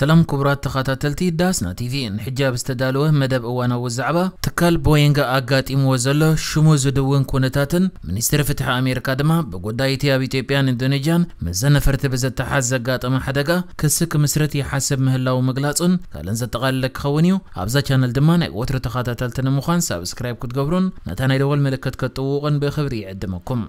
سلام كبرات تخاتاتلتي داسنا تيفي ان حجاب استدالوه مدب اوانا وزعبا تكال بوينغا اقات امو زلو شمو زدوين كونتاتن منستر فتح امريكا دما بقوداي تياب ايتيبيان اندونيجان مزانا فرت بزتا حاز اقات اما حدقا كسك مسرتي حاسب مهلاو مقلاصن كالن زتقال لك خونيو ابزا شانل دما نايق وتر تخاتاتلتنا مخان سابسكرايب كتقبرون نتانا يدول ملكت كتوقن بخبري عدمكم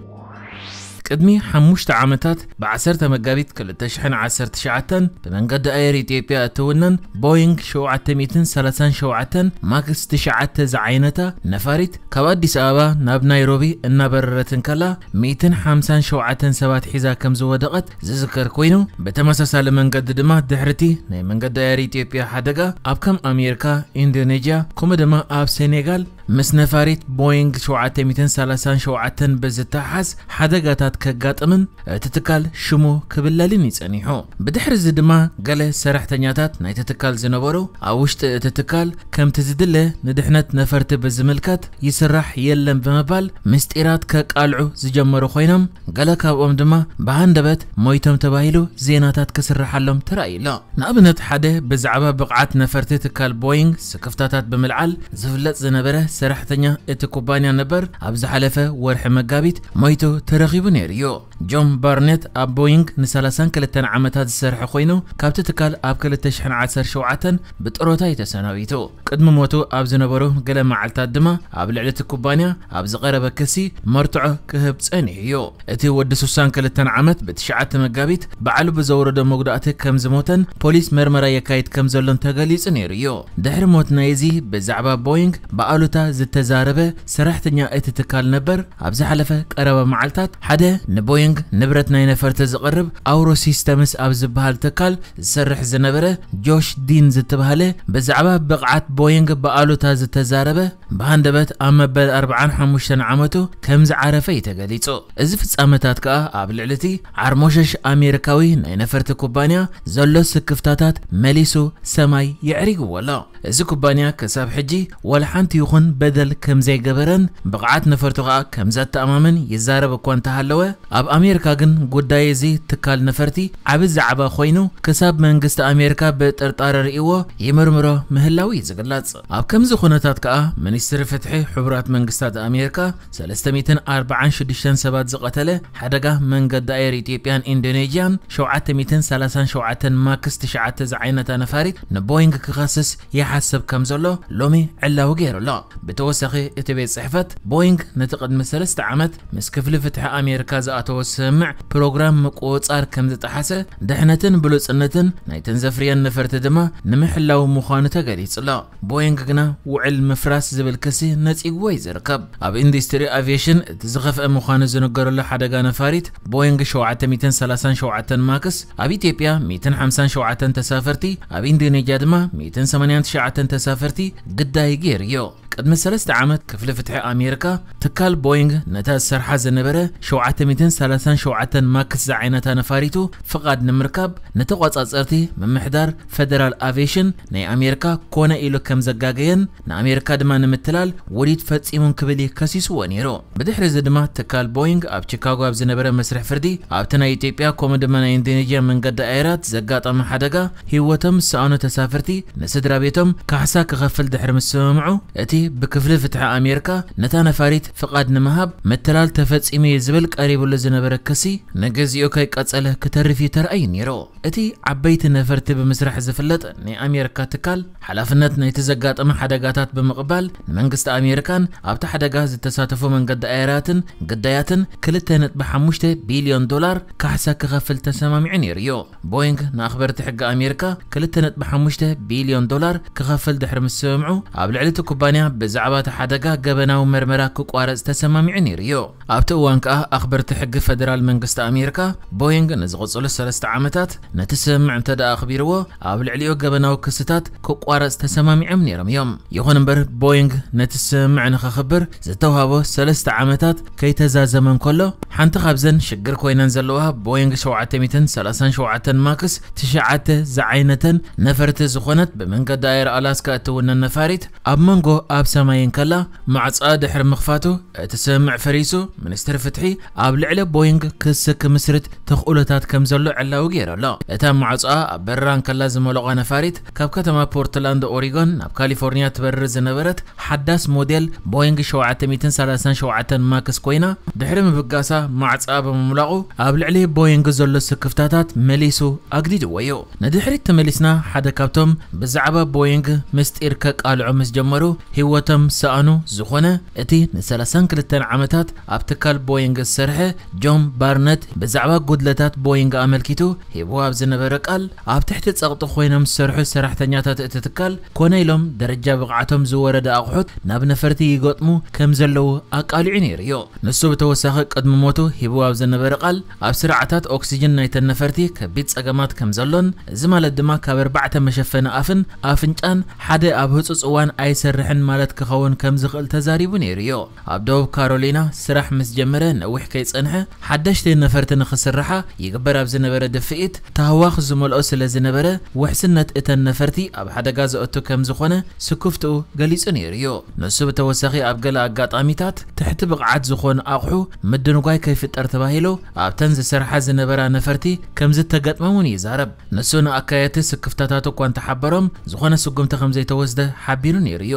ቅድሚ 5 ዓመታት ብ10 መጋቢት 2017 ብመንገዲ ኣየር ኢትዮጵያ እትውነን ቦይንግ 737 ማክስ 9 ዝዓይነታ ነፋሪት ካብ ኣዲስ ኣበባ ናብ ናይሮቢ እናበረረትን ከላ 157 ሰባት ሒዛ ከም ዝወደቐት ዝዝከር ኮይኑ ብተመሳሳሊ መንገዲ ድማ ድሕርቲ ናይ መንገዲ ኣየር ኢትዮጵያ ሓደጋ ኣብ ከም ኣሜሪካ ኢንዶኔዥያ ከምኡ ድማ ኣብ ሴኔጋል مس نفاريت بوينغ شوعات ميتن سالسان شوعات بزتا حس حدقاتات كقات امن تتكال شمو كبلا أني هو بدحر زدما قالي سرح تانياتات ناي تتكال زنبارو اوشت تتكال كم تزدلة ندحنات نفرت بزملكات يسرح يلم بمبال مستيرات كقالعو زجمرو خوينام قالا كاب دما بهان دبت مويتم تبايلو زيناتات كسرح اللهم ترأي لا نابنت حده بزعبا بقعات نفرت تتكال بوينغ سكفتاتات بملعال زفلت زنبره ሰራሕተኛ እቲ ኩባንያ ነበር ኣብ ዝሓለፈ ወርሒ መጋቢት ሞይቱ ተረኺቡ ነይሩ እዩ ጆን ባርኔት ኣብ ቦይንግ ን32 ዓመታት ዝሰርሐ ኮይኑ ካብቲ ትካል ኣብ 2017 ብጥሮታ እዩ ተሰናቢቱ ቅድሚ ሞቱ ኣብ ዝነበሩ ገለ መዓልትታት ድማ ኣብ ልዕሊ እቲ ኩባንያ ኣብ ዝቐረበ ክሲ መርትዖ ክህብ ፀኒሕ እዩ እቲ ወዲ 62 ዓመት ብ9 መጋቢት ባዕሉ ብዘውረዶ መጉዳእቲ ከም ዝሞተን ፖሊስ መርመራ የካይድ ከም ዘሎን ተገሊጹ ነይሩ እዩ ድሕሪ ሞት ናይዚ ብዛዕባ ቦይንግ ብኣሉታ ዝተዛረበ ሰራሕተኛ እቲ ትካል ነበር ኣብ ዝሓለፈ ቀረበ መዓልትታት ሓደ ንቦይንግ ንብረት ናይ ነፈርቲ ዝቐርብ ኣውሮ ሲስተምስ ኣብ ዝበሃል ትካል ዝሰርሕ ዝነበረ ጆሽ ዲን ዝተባሃለ ብዛዕባ ብቕዓት ቦይንግ ብኣሉታ ዝተዛረበ ብሃንደበት ኣብ መበል 45 ዓመቱ ከም ዝዓረፈ እዩ ተገሊጹ እዚ ፍጻመታት ከዓ ኣብ ልዕሊ እቲ ዓርሞሸሽ ኣሜሪካዊ ናይ ነፈርቲ ኩባንያ ዘሎ ስክፍታታት መሊሱ ሰማይ ይዕሪግዎ ኣሎ እዚ ኩባንያ ክሳብ ሕጂ ወላ ሓንቲ ይኹን በደል ከም ዘይገበረን ብቕዓት ነፈርቱ ከዓ ከም ዘተኣማምን ይዛረብ እኳ እንተሃለወ ኣብ ኣሜሪካ ግን ጉዳይ እዚ ትካል ነፈርቲ ዓብ ዛዕባ ኮይኑ ክሳብ መንግስቲ ኣሜሪካ ብጥርጣረ ርእይዎ ይምርምሮ ምህላው እዩ ዝግለጽ ኣብ ከምዚ ኩነታት ከዓ ሚኒስትሪ ፍትሒ ሕቡራት መንግስታት ኣሜሪካ 346 ሰባት ዝቐተለ ሓደጋ መንገዲ ኣየር ኢትዮጵያን ኢንዶኔዥያን 737 ማክስ 9 ዝዓይነታ ነፋሪት ንቦይንግ ክኸስስ ይሓስብ ከም ዘሎ ሎሚ ዕላዊ ገይሩ ኣሎ ብተወሳኺ እቲ ቤት ፅሕፈት ቦይንግ ነቲ ቅድሚ ሰለስተ ዓመት ምስ ክፍሊ ፍትሒ ኣሜሪካ ዝኣተዎ ስምዕ ፕሮግራም ምቁፅጻር ከም ዝተሓሰ ድሕነትን ብሉፅነትን ናይተን ዘፍርየን ነፈርቲ ድማ ንምሕላው ምዃኑ ተገሊጹ ኣሎ ቦይንግ ግና ውዕል ምፍራስ ዝብል ክሲ ነጺግዎ እዩ ዝርከብ ኣብ ኢንዱስትሪ ኣቪሽን እቲ ዝኸፍአ ምዃኑ ዝነገረሉ ሓደጋ ነፋሪት ቦይንግ 737 ማክስ ኣብ ኢትዮጵያ 157 ተሳፈርቲ ኣብ ኢንዶኔዥያ ድማ 189 ተሳፈርቲ ግዳይ ገይሩ እዮ ቅድሚ 3 ዓመት ክፍሊ ፍትሒ ኣሜሪካ ትካል ቦይንግ ነታ ዝሰርሓ ዝነበረ 737 ማክስ ዝዓይነታ ነፋሪቱ ፍቓድ ንምርካብ ንተቆጻጸርቲ ምምሕዳር ፌደራል ኣቪሽን ናይ ኣሜሪካ ኮነ ኢሉ ከም ዘጋገየን ንኣሜሪካ ድማ ንምትላል ወዲድ ፈጺሙን ክብል ከሲስዎ ነይሩ ብድሕሪ እዚ ድማ ትካል ቦይንግ ኣብ ቺካጎ ኣብ ዝነበረ መስርሕ ፍርዲ ኣብቲ ናይ ኢትዮጵያ ከምኡ ድማ ናይ ኢንዶኔዥያ መንገዲ ኣየራት ዘጋጠመ ሓደጋ ህይወቶም ዝሰኣኑ ተሳፍርቲ ንስድራ ቤቶም ካሕሳ ክኸፍል ድሕሪ ምስ ስምምዑ እቲ بكفل فتح أمريكا نتانا فاريت فقاد نمهاب متلال تفتس إمي الزبل قريب لزنا بركسي نجز يوكاي كاتساله كتر في ترأي نيرو اتي عبيت نفرت بمسرح زفلت ني أمريكا تكل حلافنات ني تزقات أما حدقاتات بمقبال منقست أمريكان أبت حدقات التساتفو من قد آيراتن قد آياتن كلتين بحموشته بليون دولار كحسا كغفل تسمام ريو بوينغ ناخبر تحق أمريكا كلتين بحموشته بليون دولار كغفل دحر مسومعو أبل كوبانيا ብዛዕባ እቲ ሓደጋ ገበናዊ መርመራ ክቋረፅ ተሰማሚዑ ነይሩ እዩ ኣብቲ እዋን ከዓ ኣኽበርቲ ሕጊ ፈደራል መንግስቲ ኣሜሪካ ቦይንግ ንዝቕፅሉ ሰለስተ ዓመታት ነቲ ስምምዕ እንተ ደኣ ኣኽቢርዎ ኣብ ልዕሊኡ ገበናዊ ክስታት ክቋረፅ ተሰማሚዖም ነይሮም እዮም ይኹን እምበር ቦይንግ ነቲ ስምምዕ ንኸኽብር ዝተዋህቦ ሰለስተ ዓመታት ከይተዛዘመን ከሎ ሓንቲ ካብዘን ሽግር ኮይነን ዘለዋ ቦይንግ 737 ማክስ ትሽዓተ ዝዓይነተን ነፈርቲ ዝኾነት ብመንገዲ ኣየር ኣላስካ እትውነን ነፋሪት ኣብ መንጎ ኣብ ሰማይን ከላ ማዕፃ ድሕሪ ምኽፋቱ እትስምዕ ፈሪሱ ሚኒስትር ፍትሒ ኣብ ልዕሊ ቦይንግ ክስ ክምስርት ተኽእሎታት ከም ዘሎ ዕላዊ ገይሩ ኣሎ እታ ማዕፃ ኣብ በራን ከላ ዝመለቖ ነፋሪት ካብ ከተማ ፖርትላንድ ኦሪጎን ናብ ካሊፎርኒያ ትበርር ዝነበረት ሓዳስ ሞዴል ቦይንግ 737 ማክስ ኮይና ድሕሪ ምብጋሳ ማዕፃ ብምምላቑ ኣብ ልዕሊ ቦይንግ ዘሎ ስክፍታታት መሊሱ ኣግዲድዎ እዩ ንድሕሪት ተመሊስና ሓደ ካብቶም ብዛዕባ ቦይንግ ምስጢር ከቃልዑ ምስ ጀመሩ هوتم سانو زخونه اتي نسلسان كلتن عمتات ابتكال بوينغ السرحه جون بارنت بزعبه قدلتات بوينغ املكيتو هيبوه ابزن برقال ابتحت تساقط خوينم السرحه سرح تنياتات اتتكال كونيلوم درجة بغعتم زورد اقحوت ناب نفرتي يقطمو كمزلو اقال عينير يو نسو بتوساخه قد مموتو هيبوه ابزن برقال ابسرعتات اوكسيجن نايتن نفرتي كبيتس اقامات كمزلون زمال الدماء كابر بعتم مشفن افن افن كان حدي ابهوتس اوان اي سرحن مال ማለት ክኸውን ከም ዝኽእል ተዛሪቡ ነይሩ እዮ ኣብ ደቡብ ካሮሊና ስራሕ ምስ ጀመረ ነዊሕ ከይጸንሐ ሓደሽቲ ነፈርቲ ንኽስርሓ ይግበር ኣብ ዝነበረ ድፍኢት ተሃዋኽ ዝመልኦ ስለ ዝነበረ ውሕስነት እተን ነፈርቲ ኣብ ሓደጋ ዘእቱ ከም ዝኾነ ስኩፍትኡ ገሊጹ ነይሩ እዮ ንሱ ብተወሳኺ ኣብ ገለ ኣጋጣሚታት ትሕቲ ብቕዓት ዝኾኑ ኣቑሑ ምድንጓይ ከይፍጠር ተባሂሉ ኣብተን ዝሰርሓ ዝነበራ ነፈርቲ ከም ዝተገጥመ እውን ይዛረብ ንሱ ንኣካየቲ ስክፍታታት እኳ እንተሓበሮም ዝኾነ ስጉምቲ ከም ዘይተወስደ ሓቢሩ ነይሩ እዮ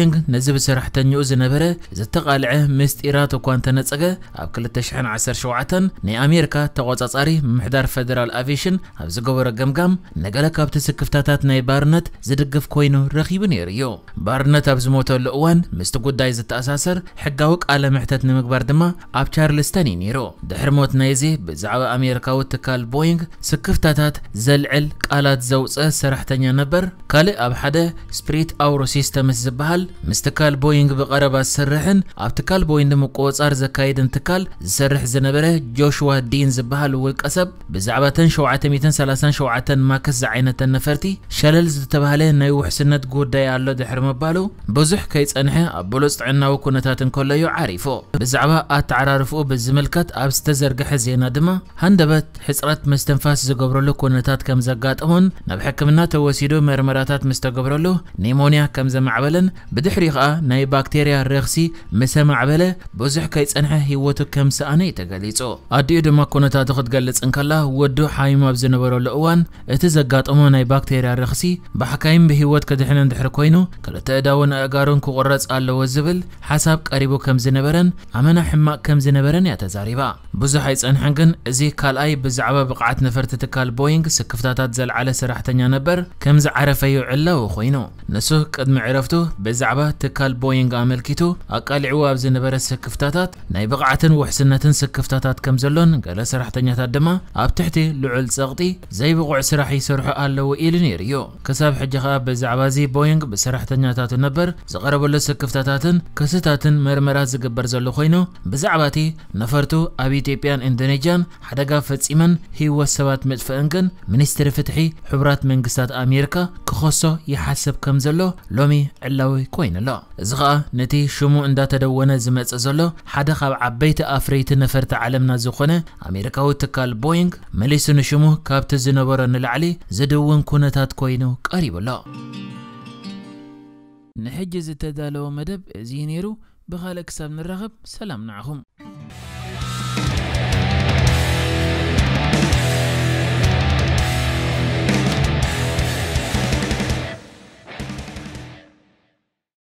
ኮይንግ ነዚ ብስራሕተኝኡ ዝነበረ ዘተቓልዐ ምስ ኢራት እኳ እንተነፀገ ኣብ 2017 ናይ ኣሜሪካ ተቆፃፃሪ ምምሕዳር ፈደራል ኣቪሽን ኣብ ዝገበረ ገምጋም ንገለ ካብቲ ስክፍታታት ናይ ባርነት ዝድግፍ ኮይኑ ረኺቡ ነይሩ እዩ ባርነት ኣብ ዝሞተሉ እዋን ምስቲ ጉዳይ ዝተኣሳሰር ሕጋዊ ቃለ ምሕተት ንምግባር ድማ ኣብ ቻርልስተን እዩ ነይሩ ድሕሪ ሞት ናይዚ ብዛዕባ ኣሜሪካዊ ትካል ቦይንግ ስክፍታታት ዘልዕል ቃላት ዘውፅአ ሰራሕተኛ ነበር ካልእ ኣብ ሓደ ስፕሪት ኣውሮ ሲስተምስ ዝበሃል مستقل بوينغ بقربة سرحن أبتكال بوينغ مقوص أرز كايدن تكال سرح زنبره جوشوا دينز بهل والقصب بزعبة شوعة 230 شوعة ما كز عينة نفرتي شلل زتبهله ناي وحسنت ጉዳይ ኣሎ ድሕሪ ምባሉ ብዙሕ ከይጸንሐ ኣብ ብሉፅ ጥዕናዊ ኩነታት እንከለዩ ዓሪፉ ብዛዕባ ኣተዓራርፍኡ ብዝምልከት ኣብ ዝተዘርግሐ ዜና ድማ ሃንደበት ሕፅረት መስተንፋስ ዝገብረሉ ኩነታት ከም ዘጋጥሙን ናብ ሕክምና ተወሲዱ መርመራታት ምስ ተገብረሉ ኒሞንያ ከም ዘማዕበለን بدحري خا ناي بكتيريا الرخسي مسمع بله بزح كيس انها هي وتو كم سنة تجليتو اديو دما كنا تاخد جلس ان كلا ودو حاي ما بزن برا لوان اتزقات اما ناي بكتيريا الرخسي بحكايم بهوت كدحنا ندحر كوينو كلا تاداون اجارون كورس على وزبل حسب قريبو كم زنبرن امنا حما كم زنبرن يا تزاريبا بزح كيس انحنجن زي كالاي بزعبا بقعت نفرت تكال بوينغ سكفتات على سرحتنيا نبر كم زعرف علا وخوينو نسوك قد معرفتو بزع ብዛዕባ ትካል ቦይንግ ኣመልኪቱ ኣቃሊዕዎ ኣብ ዝነበረ ስክፍታታት ናይ ብቕዓትን ውሕስነትን ስክፍታታት ከም ዘሎን ገለ ሰራሕተኛታት ድማ ኣብ ትሕቲ ልዑል ፀቕጢ ዘይብቑዕ ስራሕ ይሰርሑ ኣለዎ ኢሉ ነይሩ እዩ ክሳብ ሕጂ ከዓ ብዛዕባ እዚ ቦይንግ ብሰራሕተኛታቱ ነበር ዝቐረበሉ ስክፍታታትን ክስታትን ምርመራ ዝግበር ዘሎ ኮይኑ ብዛዕባ እቲ ነፈርቱ ኣብ ኢትዮጵያን ኢንዶኔዥያን ሓደጋ ፈፂመን ህይወት ሰባት መጥፍአን ግን ሚኒስትሪ ፍትሒ ሕቡራት መንግስታት ኣሜሪካ ክኸሶ ይሓስብ ከም ዘሎ ሎሚ ዕላዊ ኮይኑ ኣሎ እዚ ከዓ ነቲ ሽሙ እንዳተደወነ ዝመፀ ዘሎ ሓደ ካብ ዓበይቲ ኣፍረይቲ ነፈርቲ ዓለምና ዝኾነ ኣሜሪካዊ ትካል ቦይንግ መሊሱ ንሽሙ ካብቲ ዝነበሮ ንላዕሊ ዝድውን ኩነታት ኮይኑ ቀሪቡ ኣሎ ንሕጂ ዝተዳለወ መደብ እዚ ነይሩ ብኻልእ ክሳብ ንራኸብ ሰላም ንዓኹም